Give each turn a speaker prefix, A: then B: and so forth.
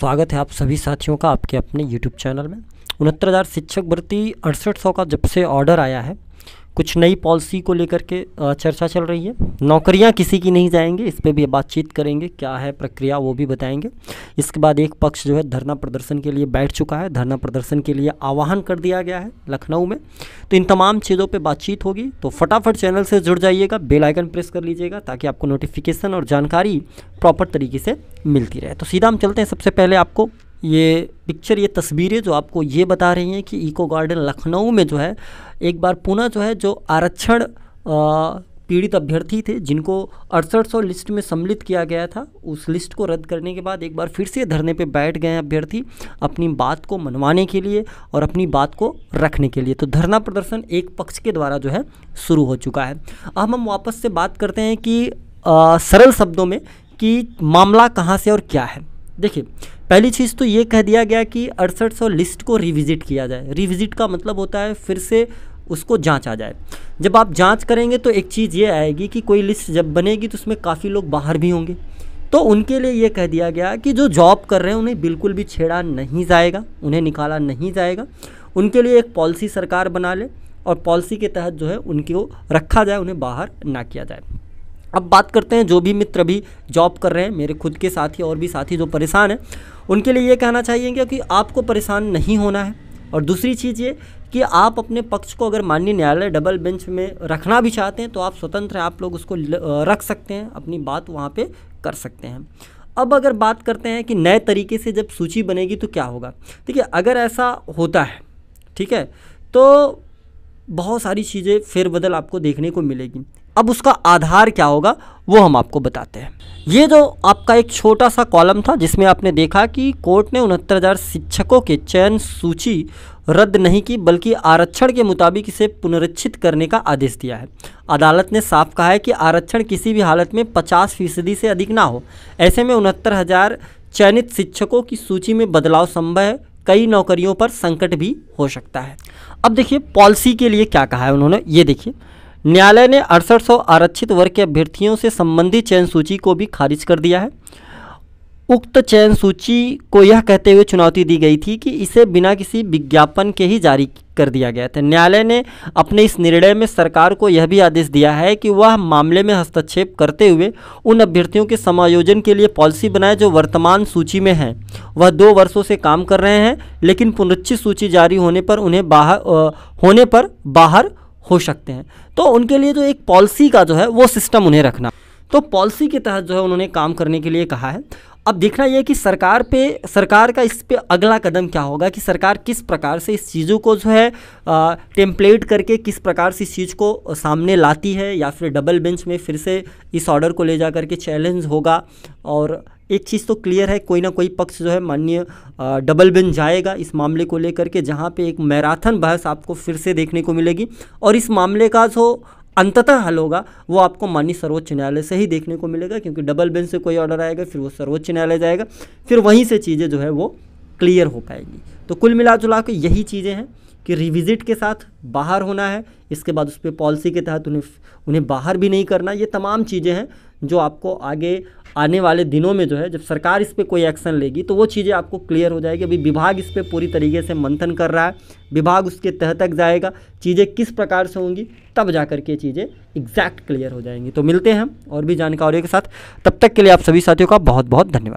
A: स्वागत है आप सभी साथियों का आपके अपने यूट्यूब चैनल में उनहत्तर हज़ार शिक्षक भर्ती अड़सठ सौ का जब से ऑर्डर आया है कुछ नई पॉलिसी को लेकर के चर्चा चल रही है नौकरियां किसी की नहीं जाएंगे इस पर भी बातचीत करेंगे क्या है प्रक्रिया वो भी बताएंगे इसके बाद एक पक्ष जो है धरना प्रदर्शन के लिए बैठ चुका है धरना प्रदर्शन के लिए आह्वान कर दिया गया है लखनऊ में तो इन तमाम चीज़ों पर बातचीत होगी तो फटाफट चैनल से जुड़ जाइएगा बेलाइकन प्रेस कर लीजिएगा ताकि आपको नोटिफिकेशन और जानकारी प्रॉपर तरीके से मिलती रहे तो सीधा हम चलते हैं सबसे पहले आपको ये पिक्चर ये तस्वीरें जो आपको ये बता रही हैं कि इको गार्डन लखनऊ में जो है एक बार पुनः जो है जो आरक्षण पीड़ित अभ्यर्थी थे जिनको अड़सठ सौ लिस्ट में सम्मिलित किया गया था उस लिस्ट को रद्द करने के बाद एक बार फिर से धरने पे बैठ गए अभ्यर्थी अपनी बात को मनवाने के लिए और अपनी बात को रखने के लिए तो धरना प्रदर्शन एक पक्ष के द्वारा जो है शुरू हो चुका है अब हम वापस से बात करते हैं कि आ, सरल शब्दों में कि मामला कहाँ से और क्या है देखिए पहली चीज़ तो ये कह दिया गया कि अड़सठ सौ लिस्ट को रिविज़िट किया जाए रिविज़िट का मतलब होता है फिर से उसको जांच आ जाए जब आप जांच करेंगे तो एक चीज़ ये आएगी कि कोई लिस्ट जब बनेगी तो उसमें काफ़ी लोग बाहर भी होंगे तो उनके लिए ये कह दिया गया कि जो जॉब कर रहे हैं उन्हें बिल्कुल भी छेड़ा नहीं जाएगा उन्हें निकाला नहीं जाएगा उनके लिए एक पॉलिसी सरकार बना ले और पॉलिसी के तहत जो है उनको रखा जाए उन्हें बाहर ना किया जाए अब बात करते हैं जो भी मित्र अभी जॉब कर रहे हैं मेरे खुद के साथी और भी साथी जो परेशान हैं उनके लिए ये कहना चाहिए कि आपको परेशान नहीं होना है और दूसरी चीज़ ये कि आप अपने पक्ष को अगर माननीय न्यायालय डबल बेंच में रखना भी चाहते हैं तो आप स्वतंत्र आप लोग उसको रख सकते हैं अपनी बात वहाँ पर कर सकते हैं अब अगर बात करते हैं कि नए तरीके से जब सूची बनेगी तो क्या होगा देखिए अगर ऐसा होता है ठीक है तो बहुत सारी चीज़ें फेरबदल आपको देखने को मिलेगी अब उसका आधार क्या होगा वो हम आपको बताते हैं ये जो आपका एक छोटा सा कॉलम था जिसमें आपने देखा कि कोर्ट ने उनहत्तर हज़ार शिक्षकों के चयन सूची रद्द नहीं की बल्कि आरक्षण के मुताबिक इसे पुनरुच्छित करने का आदेश दिया है अदालत ने साफ कहा है कि आरक्षण किसी भी हालत में 50 फीसदी से अधिक ना हो ऐसे में उनहत्तर हज़ार चयनित शिक्षकों की सूची में बदलाव संभव है कई नौकरियों पर संकट भी हो सकता है अब देखिए पॉलिसी के लिए क्या कहा है उन्होंने ये देखिए न्यायालय ने अड़सठ आरक्षित वर्ग के अभ्यर्थियों से संबंधित चयन सूची को भी खारिज कर दिया है उक्त चयन सूची को यह कहते हुए चुनौती दी गई थी कि इसे बिना किसी विज्ञापन के ही जारी कर दिया गया था न्यायालय ने अपने इस निर्णय में सरकार को यह भी आदेश दिया है कि वह मामले में हस्तक्षेप करते हुए उन अभ्यर्थियों के समायोजन के लिए पॉलिसी बनाए जो वर्तमान सूची में हैं वह दो वर्षों से काम कर रहे हैं लेकिन पुनरुच्छित सूची जारी होने पर उन्हें बाहर होने पर बाहर हो सकते हैं तो उनके लिए जो एक पॉलिसी का जो है वो सिस्टम उन्हें रखना तो पॉलिसी के तहत जो है उन्होंने काम करने के लिए कहा है अब देखना यह कि सरकार पे सरकार का इस पे अगला कदम क्या होगा कि सरकार किस प्रकार से इस चीज़ों को जो है टेम्पलेट करके किस प्रकार से इस चीज़ को सामने लाती है या फिर डबल बेंच में फिर से इस ऑर्डर को ले जा करके चैलेंज होगा और एक चीज़ तो क्लियर है कोई ना कोई पक्ष जो है माननीय डबल बेंच जाएगा इस मामले को लेकर के जहाँ पे एक मैराथन बहस आपको फिर से देखने को मिलेगी और इस मामले का जो अंततः हल होगा वो आपको माननीय सर्वोच्च न्यायालय से ही देखने को मिलेगा क्योंकि डबल बेंच से कोई ऑर्डर आएगा फिर वो सर्वोच्च न्यायालय जाएगा फिर वहीं से चीज़ें जो है वो क्लियर हो पाएगी तो कुल मिला जुला के यही चीज़ें हैं कि रिविज़िट के साथ बाहर होना है इसके बाद उस पर पॉलिसी के तहत उन्हें उन्हें बाहर भी नहीं करना ये तमाम चीज़ें हैं जो आपको आगे आने वाले दिनों में जो है जब सरकार इस पर कोई एक्शन लेगी तो वो चीज़ें आपको क्लियर हो जाएगी अभी विभाग इस पर पूरी तरीके से मंथन कर रहा है विभाग उसके तह तक जाएगा चीज़ें किस प्रकार से होंगी तब जा कर के चीज़ें एग्जैक्ट क्लियर हो जाएंगी तो मिलते हैं और भी जानकारियों के साथ तब तक के लिए आप सभी साथियों का बहुत बहुत धन्यवाद